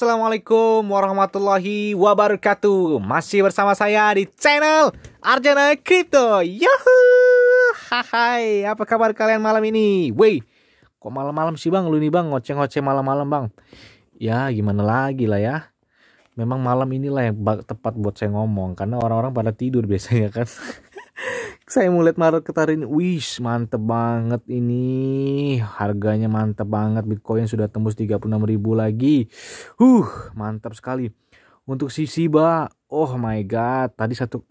Assalamualaikum warahmatullahi wabarakatuh Masih bersama saya di channel Arjana Crypto Yahoo Hai, apa kabar kalian malam ini? Woi, kok malam-malam sih bang lu nih bang ngoceh-ngoceh malam-malam bang Ya gimana lagi lah ya Memang malam inilah yang tepat buat saya ngomong Karena orang-orang pada tidur biasanya kan saya mulai Maret ini wih mantep banget ini harganya mantep banget Bitcoin sudah tembus 36 ribu lagi huh mantap sekali untuk sisi ba oh my god tadi 1,13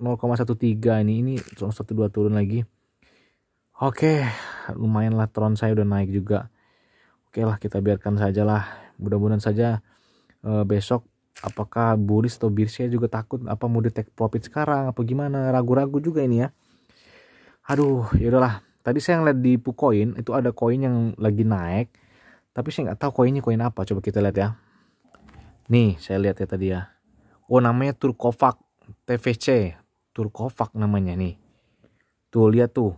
ini ini 0,12 turun lagi Oke, okay, lumayan lah Tron saya udah naik juga. Oke lah kita biarkan saja lah. Mudah-mudahan saja e, besok apakah Buris atau saya juga takut apa mau detect profit sekarang apa gimana ragu-ragu juga ini ya aduh yaudahlah tadi saya ngeliat di pukoin itu ada koin yang lagi naik tapi saya nggak tahu koinnya koin apa coba kita lihat ya nih saya lihat ya tadi ya oh namanya Turkovac TVC Turkovac namanya nih tuh lihat tuh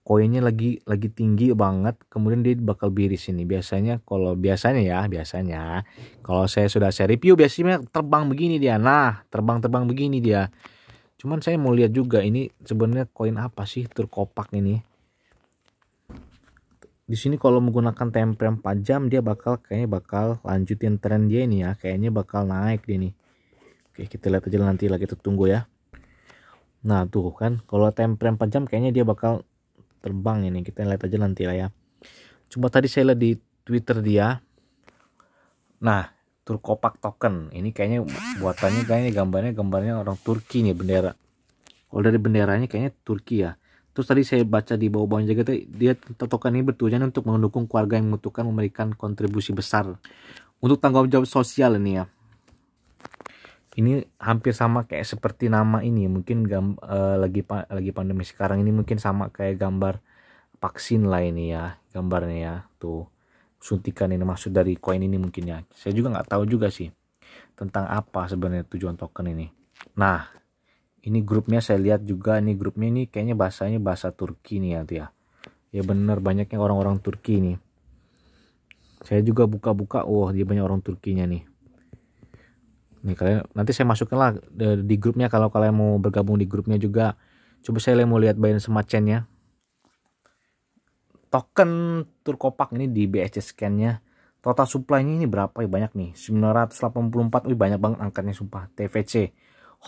koinnya lagi lagi tinggi banget kemudian dia bakal biris ini biasanya kalau biasanya ya biasanya kalau saya sudah saya review biasanya terbang begini dia nah terbang terbang begini dia Cuman saya mau lihat juga ini sebenarnya koin apa sih terkopak ini. Di sini kalau menggunakan time frame 4 jam dia bakal kayaknya bakal lanjutin tren dia ini ya. Kayaknya bakal naik dia nih. Oke, kita lihat aja nanti lagi kita tunggu ya. Nah, tuh kan kalau time frame 4 jam kayaknya dia bakal terbang ini. Kita lihat aja nanti lah ya. cuma tadi saya lihat di Twitter dia. Nah, Turkopak token. Ini kayaknya buatannya kayaknya gambarnya gambarnya orang Turki nih bendera. Kalau dari benderanya kayaknya Turki ya. Terus tadi saya baca di bawah bawahnya juga dia token ini bertujuan untuk mendukung keluarga yang membutuhkan memberikan kontribusi besar untuk tanggung jawab sosial ini ya. Ini hampir sama kayak seperti nama ini mungkin gam, uh, lagi lagi pandemi sekarang ini mungkin sama kayak gambar vaksin lah ini ya gambarnya ya tuh suntikan ini maksud dari koin ini mungkin ya saya juga nggak tahu juga sih tentang apa sebenarnya tujuan token ini nah ini grupnya saya lihat juga ini grupnya ini kayaknya bahasanya bahasa Turki nih ya ya ya bener banyaknya orang-orang Turki nih saya juga buka-buka wah oh, dia banyak orang Turkinya nih nih kalian nanti saya masukin lah eh, di grupnya kalau kalian mau bergabung di grupnya juga coba saya mau lihat bayan semacamnya token Turkopak ini di BSC scan-nya total supply-nya ini berapa ya banyak nih 984 wih banyak banget angkanya sumpah TVC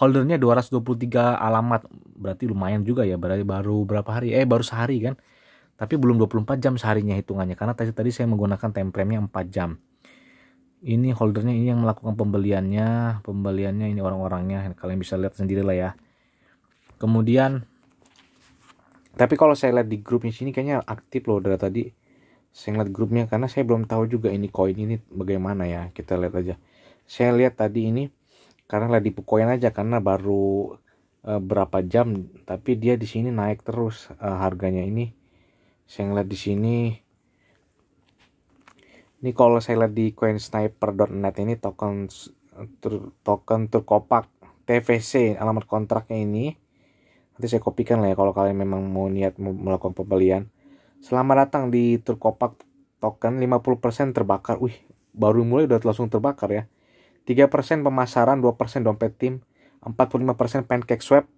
holdernya 223 alamat berarti lumayan juga ya berarti baru berapa hari eh baru sehari kan tapi belum 24 jam seharinya hitungannya karena tadi tadi saya menggunakan time frame-nya 4 jam ini holdernya ini yang melakukan pembeliannya pembeliannya ini orang-orangnya kalian bisa lihat sendiri lah ya kemudian tapi kalau saya lihat di grupnya sini kayaknya aktif loh dari tadi saya lihat grupnya karena saya belum tahu juga ini koin ini bagaimana ya kita lihat aja saya lihat tadi ini karena lagi dipukoin aja karena baru e, berapa jam tapi dia di sini naik terus e, harganya ini saya lihat di sini ini kalau saya lihat di coin sniper.net ini token e, ter, token terkopak TVC alamat kontraknya ini nanti saya kopikan lah ya kalau kalian memang mau niat melakukan pembelian selamat datang di Turkopak token 50% terbakar wih baru mulai udah langsung terbakar ya 3% pemasaran 2% dompet tim 45% pancake swap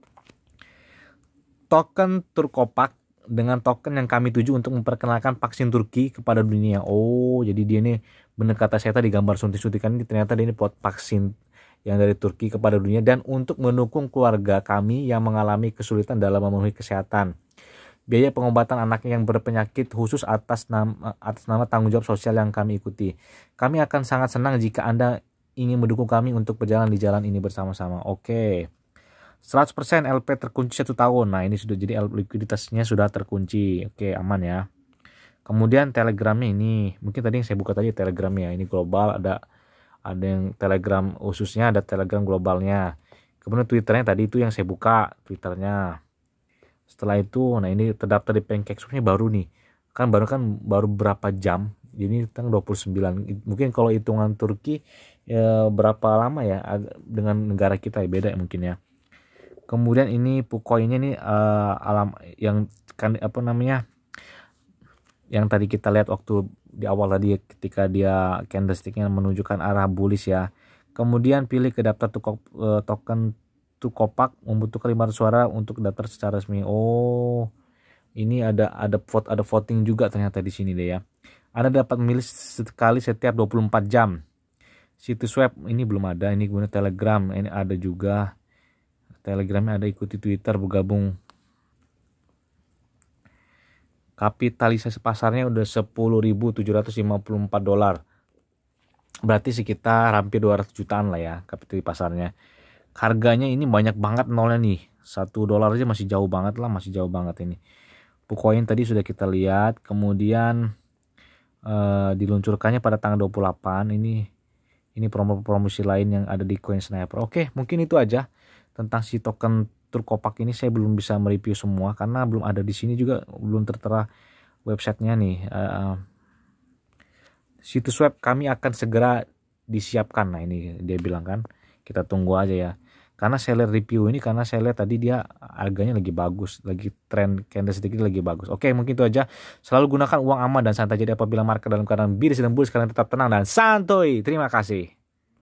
token Turkopak dengan token yang kami tuju untuk memperkenalkan vaksin Turki kepada dunia. Oh, jadi dia ini benar kata saya tadi gambar suntik-suntikan ini ternyata dia ini buat vaksin yang dari Turki kepada dunia dan untuk mendukung keluarga kami yang mengalami kesulitan dalam memenuhi kesehatan. Biaya pengobatan anaknya yang berpenyakit khusus atas nama, atas nama tanggung jawab sosial yang kami ikuti. Kami akan sangat senang jika Anda ingin mendukung kami untuk berjalan di jalan ini bersama-sama. Oke. Okay. 100% LP terkunci satu tahun. Nah ini sudah jadi likuiditasnya sudah terkunci. Oke aman ya. Kemudian telegramnya ini mungkin tadi yang saya buka tadi telegramnya ini global ada ada yang Telegram khususnya ada Telegram globalnya kemudian Twitternya tadi itu yang saya buka Twitternya setelah itu nah ini terdaftar di pancake shopnya baru nih kan baru kan baru berapa jam jadi tentang 29 mungkin kalau hitungan Turki ya, berapa lama ya dengan negara kita ya beda ya mungkin ya kemudian ini pukoinnya ini uh, eh, alam yang kan apa namanya yang tadi kita lihat waktu di awal tadi ketika dia candlesticknya menunjukkan arah bullish ya. Kemudian pilih ke daftar tukok, uh, token Tukopak membutuhkan 500 suara untuk daftar secara resmi. Oh, ini ada ada vote ada voting juga ternyata di sini deh ya. Anda dapat memilih sekali setiap 24 jam. Situs web ini belum ada, ini guna Telegram ini ada juga. Telegramnya ada ikuti Twitter bergabung kapitalisasi pasarnya udah 10.754 dolar. Berarti sekitar hampir 200 jutaan lah ya kapitalisasi pasarnya. Harganya ini banyak banget nolnya nih. 1 dolar aja masih jauh banget lah, masih jauh banget ini. Pukoin tadi sudah kita lihat, kemudian uh, diluncurkannya pada tanggal 28 ini ini promo promosi lain yang ada di Coin Sniper. Oke, mungkin itu aja tentang si token tur kopak ini saya belum bisa mereview semua karena belum ada di sini juga belum tertera websitenya nih uh, situs web kami akan segera disiapkan nah ini dia bilang kan kita tunggu aja ya karena saya lihat review ini karena saya lihat tadi dia harganya lagi bagus lagi trend candle sedikit lagi bagus oke mungkin itu aja selalu gunakan uang aman dan santai jadi apabila market dalam keadaan biris dan bullish kalian tetap tenang dan santuy terima kasih